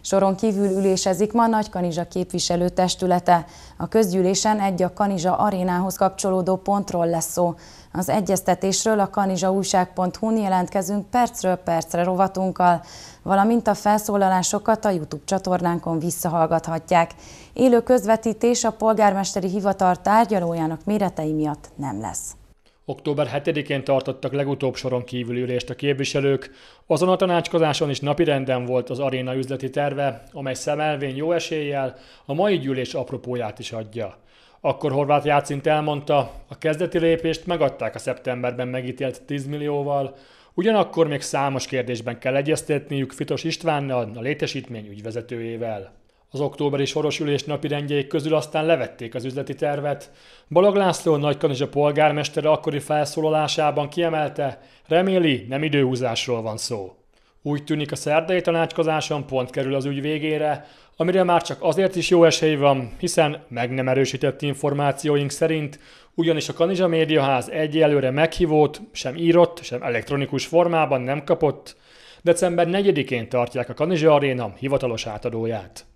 Soron kívül ülésezik ma Nagy Kanizsa képviselőtestülete. A közgyűlésen egy a Kanizsa arénához kapcsolódó pontról lesz szó. Az egyeztetésről a kanizsaújság.hu-n jelentkezünk percről percre rovatunkkal, valamint a felszólalásokat a YouTube csatornánkon visszahallgathatják. Élő közvetítés a polgármesteri hivatal tárgyalójának méretei miatt nem lesz. Október 7-én tartottak legutóbb soron kívüli ülést a képviselők. Azon a tanácskozáson is napirenden volt az aréna üzleti terve, amely szemelvén jó eséllyel a mai gyűlés apropóját is adja. Akkor Horváth Játszint elmondta, a kezdeti lépést megadták a szeptemberben megítélt 10 millióval, ugyanakkor még számos kérdésben kell egyeztetniük Fitos Istvánnal, a létesítmény ügyvezetőjével az októberi sorosülés ülés rendjeik közül aztán levették az üzleti tervet. Balog László Nagykanizsa polgármestere akkori felszólalásában kiemelte, reméli, nem időhúzásról van szó. Úgy tűnik a szerdai tanácskozáson pont kerül az ügy végére, amire már csak azért is jó esély van, hiszen meg nem erősített információink szerint, ugyanis a Kanizsa Médiaház egyelőre meghívót, sem írott, sem elektronikus formában nem kapott, december 4-én tartják a Kanizsa Aréna hivatalos átadóját.